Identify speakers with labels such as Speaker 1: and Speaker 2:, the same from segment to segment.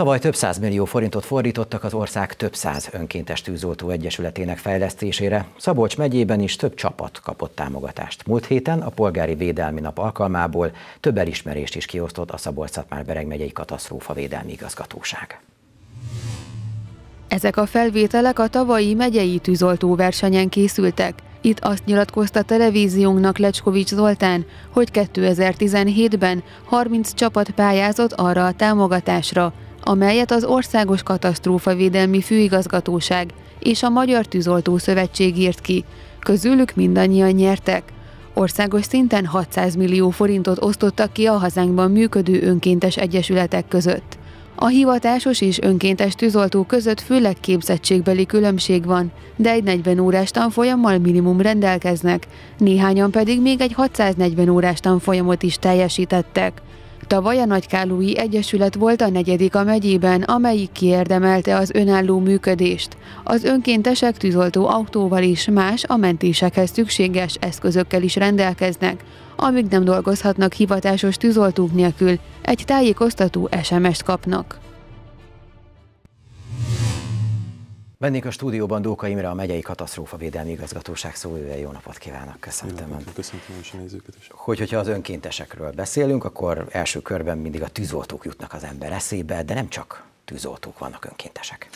Speaker 1: Tavaly több száz millió forintot fordítottak az ország több száz önkéntes tűzoltó egyesületének fejlesztésére. Szabolcs megyében is több csapat kapott támogatást. Múlt héten a Polgári Védelmi Nap alkalmából több elismerést is kiosztott a Szabolcs-Szatmár-Bereg megyei katasztrófa védelmi igazgatóság.
Speaker 2: Ezek a felvételek a tavalyi megyei tűzoltó versenyen készültek. Itt azt nyilatkozta televíziónknak Lecskovics Zoltán, hogy 2017-ben 30 csapat pályázott arra a támogatásra, amelyet az Országos Katasztrófavédelmi Főigazgatóság és a Magyar Tűzoltó Szövetség írt ki, közülük mindannyian nyertek. Országos szinten 600 millió forintot osztottak ki a hazánkban működő önkéntes egyesületek között. A hivatásos és önkéntes tűzoltó között főleg képzettségbeli különbség van, de egy 40 órás tanfolyammal minimum rendelkeznek, néhányan pedig még egy 640 órás tanfolyamot is teljesítettek. Tavaly a Nagykálói Egyesület volt a negyedik a megyében, amelyik kiérdemelte az önálló működést. Az önkéntesek tűzoltó autóval és más a mentésekhez szükséges eszközökkel is rendelkeznek, amíg nem dolgozhatnak hivatásos tűzoltók nélkül, egy tájékoztató SMS-t kapnak.
Speaker 1: Vennék a stúdióban Dóka Imre, a megyei védelmi igazgatóság szóvője. Jó napot kívánok, köszöntöm Napot, Köszöntöm is a nézőket is. Hogy, hogyha az önkéntesekről beszélünk, akkor első körben mindig a tűzoltók jutnak az ember eszébe, de nem csak tűzoltók vannak önkéntesek.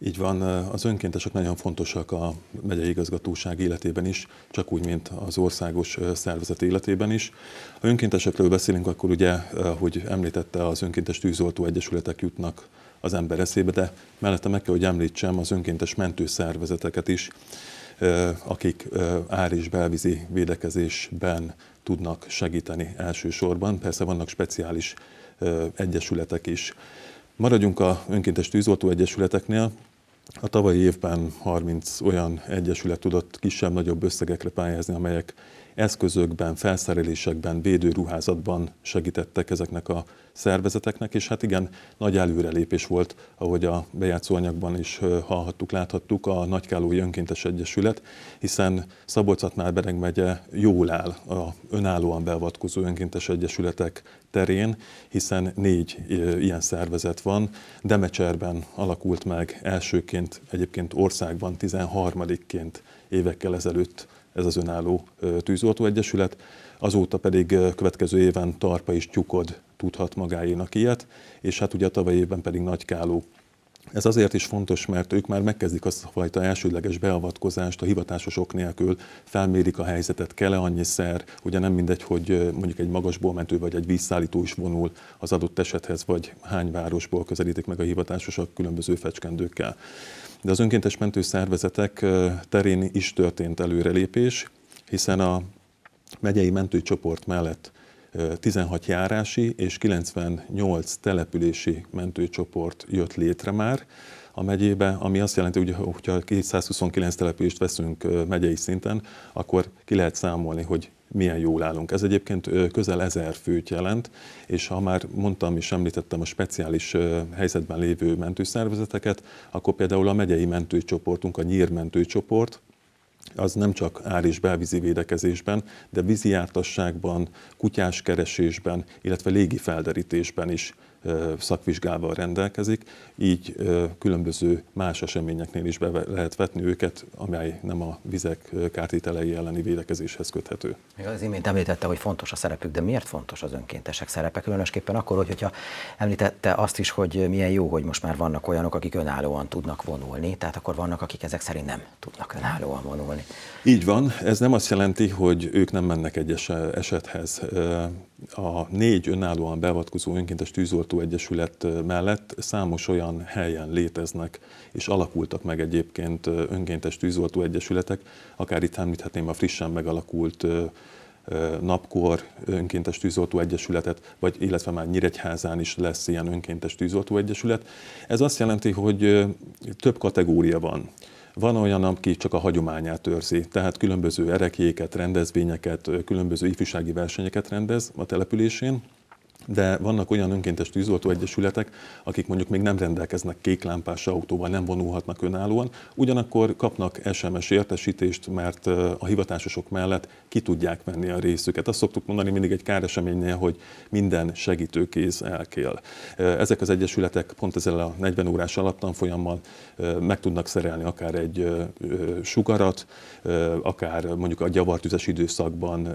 Speaker 1: Így
Speaker 3: van, az önkéntesek nagyon fontosak a megyei igazgatóság életében is, csak úgy, mint az országos szervezet életében is. Ha önkéntesekről beszélünk, akkor ugye, hogy említette, az önkéntes tűzoltó egyesületek jutnak az ember eszébe, de mellette meg kell, hogy említsem az önkéntes mentőszervezeteket is, akik ár- és belvízi védekezésben tudnak segíteni elsősorban. Persze vannak speciális egyesületek is. Maradjunk a önkéntes tűzoltó egyesületeknél. A tavalyi évben 30 olyan egyesület tudott kisebb-nagyobb összegekre pályázni, amelyek eszközökben, felszerelésekben, védőruházatban segítettek ezeknek a szervezeteknek, és hát igen, nagy előrelépés volt, ahogy a bejátszóanyagban is hallhattuk, láthattuk, a Nagykálói Önkéntes Egyesület, hiszen szabolcs bereg megye jól áll a önállóan beavatkozó önkéntes egyesületek terén, hiszen négy ilyen szervezet van. Demecserben alakult meg elsőként, egyébként országban 13-ként évekkel ezelőtt ez az önálló tűzoltóegyesület. Azóta pedig következő éven Tarpa és Tyukod tudhat magáénak ilyet, és hát ugye a tavalyi évben pedig Nagykáló ez azért is fontos, mert ők már megkezdik azt a fajta elsődleges beavatkozást, a hivatásosok nélkül felmérik a helyzetet, kell-e szer, ugye nem mindegy, hogy mondjuk egy magasból mentő vagy egy vízszállító is vonul az adott esethez, vagy hány városból közelítik meg a hivatásosak különböző fecskendőkkel. De az önkéntes mentő szervezetek terén is történt előrelépés, hiszen a megyei mentőcsoport mellett 16 járási és 98 települési mentőcsoport jött létre már a megyébe, ami azt jelenti, hogy ha 229 települést veszünk megyei szinten, akkor ki lehet számolni, hogy milyen jól állunk. Ez egyébként közel ezer főt jelent, és ha már mondtam és említettem a speciális helyzetben lévő mentőszervezeteket, akkor például a megyei mentőcsoportunk, a nyírmentőcsoport, az nem csak ár- és belvízi védekezésben, de vízi jártasságban, kutyáskeresésben, illetve légi felderítésben is szakvizsgával rendelkezik, így különböző más eseményeknél is be lehet vetni őket, amely nem a vizek kártételei elleni védekezéshez
Speaker 1: köthető. Az imént említette, hogy fontos a szerepük, de miért fontos az önkéntesek szerepe? Különösképpen akkor, hogy, hogyha említette azt is, hogy milyen jó, hogy most már vannak olyanok, akik önállóan tudnak vonulni, tehát akkor vannak, akik ezek szerint nem tudnak önállóan vonulni. Így
Speaker 3: van, ez nem azt jelenti, hogy ők nem mennek egyes esethez a négy önállóan beavatkozó önkéntes tűzoltó egyesület mellett számos olyan helyen léteznek, és alakultak meg egyébként önkéntes tűzoltó egyesületek, akár itt említhetném a frissen megalakult napkor önkéntes tűzoltó egyesületet, vagy illetve már Nyíregyházán is lesz ilyen önkéntes tűzoltó egyesület. Ez azt jelenti, hogy több kategória van. Van olyan, aki csak a hagyományát őrzi, tehát különböző erekéket, rendezvényeket, különböző ifjúsági versenyeket rendez a településén, de vannak olyan önkéntes tűzoltó egyesületek, akik mondjuk még nem rendelkeznek kéklámpás autóval, nem vonulhatnak önállóan, ugyanakkor kapnak SMS értesítést, mert a hivatásosok mellett ki tudják venni a részüket. Azt szoktuk mondani mindig egy káreseménynél, hogy minden segítőkéz elkél. Ezek az egyesületek pont ezzel a 40 órás alaptanfolyammal meg tudnak szerelni akár egy sugarat, akár mondjuk a gyavartüzes időszakban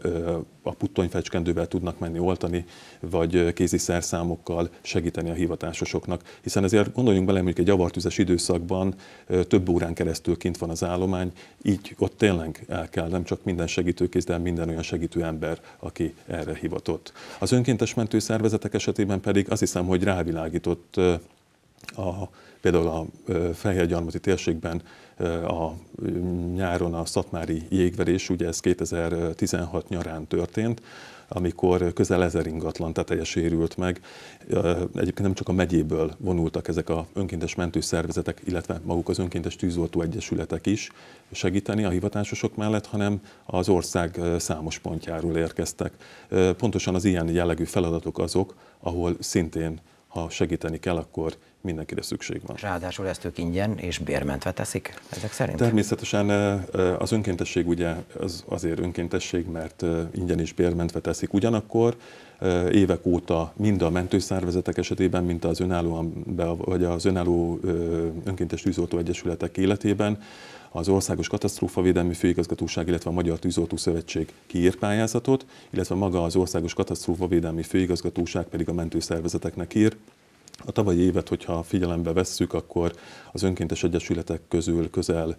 Speaker 3: a puttonyfecskendővel tudnak menni oltani, vagy kézi szerszámokkal segíteni a hivatásosoknak. Hiszen ezért gondoljunk bele, hogy egy avartüzes időszakban több órán keresztül kint van az állomány, így ott tényleg el kell nem csak minden segítőkéz, de minden olyan segítő ember, aki erre hivatott. Az önkéntes mentőszervezetek esetében pedig azt hiszem, hogy rávilágított a, például a Fehérgyarmati térségben a nyáron a szatmári jégverés, ugye ez 2016 nyarán történt, amikor közel ezer ingatlan teteje sérült meg. Egyébként nem csak a megyéből vonultak ezek a önkéntes mentőszervezetek, illetve maguk az önkéntes tűzoltó egyesületek is segíteni a hivatásosok mellett, hanem az ország számos pontjáról érkeztek. Pontosan az ilyen jellegű feladatok azok, ahol szintén, ha segíteni kell, akkor mindenkire szükség van.
Speaker 1: Ráadásul ezt ők ingyen és bérmentve teszik ezek szerint?
Speaker 3: Természetesen az önkéntesség ugye az azért önkéntesség, mert ingyen és bérmentve teszik ugyanakkor, évek óta mind a mentőszervezetek esetében, mint az önállóan vagy az önálló önkéntes tűzoltó egyesületek életében az Országos Katasztrófavédelmi Főigazgatóság, illetve a Magyar Tűzoltó Szövetség kiír pályázatot, illetve maga az Országos Katasztrófavédelmi Főigazgatóság pedig a mentőszervezeteknek ír a tavalyi évet, hogyha figyelembe vesszük, akkor az önkéntes egyesületek közül közel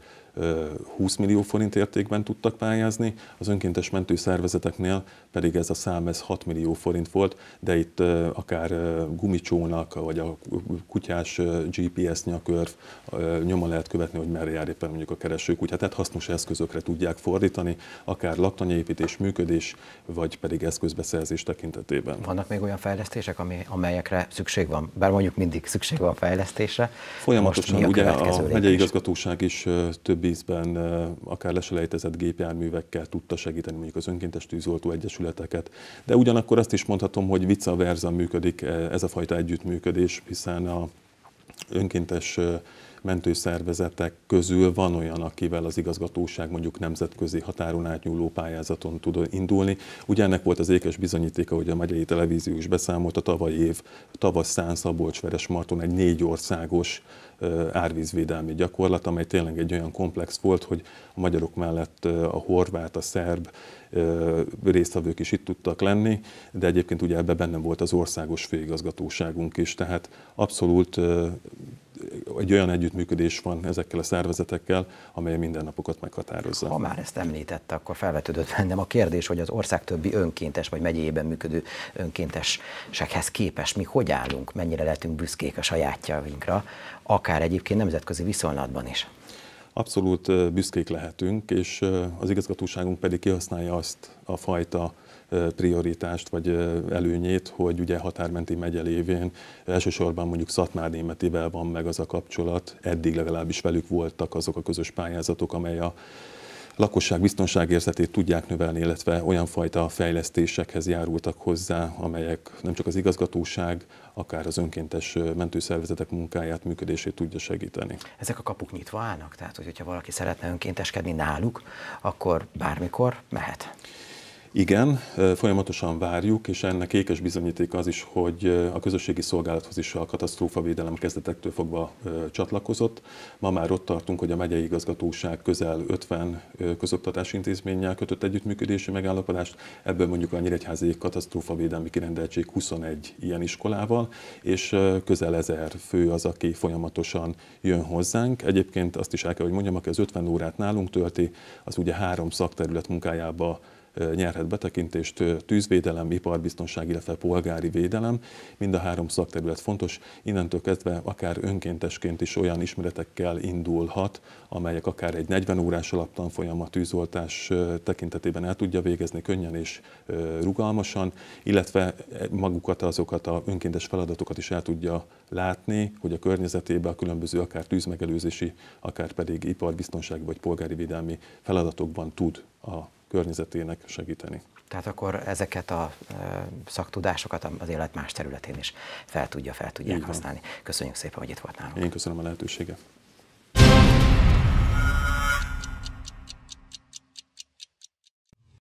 Speaker 3: 20 millió forint értékben tudtak pályázni, az önkéntes mentőszervezeteknél pedig ez a szám ez 6 millió forint volt, de itt akár gumicsónak, vagy a kutyás GPS nyakörv nyoma lehet követni, hogy merre jár éppen mondjuk a keresőkutya. Tehát hasznos eszközökre tudják fordítani, akár laktanyépítés, működés, vagy pedig eszközbeszerzés tekintetében.
Speaker 1: Vannak még olyan fejlesztések, ami, amelyekre szükség van? Bár mondjuk mindig szükség van fejlesztésre. Folyamatosan Most a ugye a megyei
Speaker 3: igazgatóság is több vízben akár leselejtezett gépjárművekkel tudta segíteni mondjuk az önkéntes tűzoltó egyesületeket. De ugyanakkor azt is mondhatom, hogy vice versa működik ez a fajta együttműködés, hiszen a önkéntes mentőszervezetek közül van olyan, akivel az igazgatóság mondjuk nemzetközi határon átnyúló pályázaton tud indulni. Ugye ennek volt az ékes bizonyítéka, hogy a Magyarai televízió is beszámolt a tavaly év, tavasz Szán Szabolcs Veres Marton egy négy országos árvízvédelmi gyakorlat, amely tényleg egy olyan komplex volt, hogy a magyarok mellett a horvát, a szerb résztvevők is itt tudtak lenni, de egyébként ugye ebben benne volt az országos főigazgatóságunk is, tehát abszolút egy olyan együttműködés van ezekkel
Speaker 1: a szervezetekkel, amely mindennapokat meghatározza. Ha már ezt említette, akkor felvetődött bennem a kérdés, hogy az ország többi önkéntes vagy megyében működő önkéntesekhez képest mi hogy állunk, mennyire lehetünk büszkék a sajátjainkra, akár egyébként nemzetközi viszonylatban is. Abszolút büszkék lehetünk, és az igazgatóságunk pedig kihasználja
Speaker 3: azt a fajta prioritást vagy előnyét, hogy ugye határmenti megye lévén elsősorban mondjuk Szatmár Németivel van meg az a kapcsolat, eddig legalábbis velük voltak azok a közös pályázatok, amely a lakosság biztonságérzetét tudják növelni, illetve olyan fajta fejlesztésekhez járultak hozzá, amelyek nem csak az igazgatóság, akár az önkéntes mentőszervezetek munkáját, működését tudja segíteni.
Speaker 1: Ezek a kapuk nyitva állnak? Tehát, hogyha valaki szeretne önkénteskedni náluk, akkor bármikor mehet?
Speaker 3: Igen, folyamatosan várjuk, és ennek ékes bizonyíték az is, hogy a közösségi szolgálathoz is a katasztrófavédelem kezdetektől fogva csatlakozott. Ma már ott tartunk, hogy a megyei igazgatóság közel 50 közoktatási intézménnyel kötött együttműködési megállapodást, ebből mondjuk a Nyíregyházi katasztrófavédelmi kirendeltség 21 ilyen iskolával, és közel 1000 fő az, aki folyamatosan jön hozzánk. Egyébként azt is el kell, hogy mondjam, aki az 50 órát nálunk tölti, az ugye három szakterület munkájába nyerhet betekintést tűzvédelem, iparbiztonság, illetve polgári védelem. Mind a három szakterület fontos, innentől kezdve akár önkéntesként is olyan ismeretekkel indulhat, amelyek akár egy 40 órás alaptanfolyam a tűzoltás tekintetében el tudja végezni könnyen és rugalmasan, illetve e, magukat azokat a önkéntes feladatokat is el tudja látni, hogy a környezetében a különböző akár tűzmegelőzési, akár pedig iparbiztonsági vagy polgári védelmi feladatokban tud a környezetének
Speaker 1: segíteni. Tehát akkor ezeket a e, szaktudásokat az élet más területén is fel tudja, fel tudják használni. Köszönjük szépen, hogy itt volt nálunk. Én köszönöm a lehetőséget.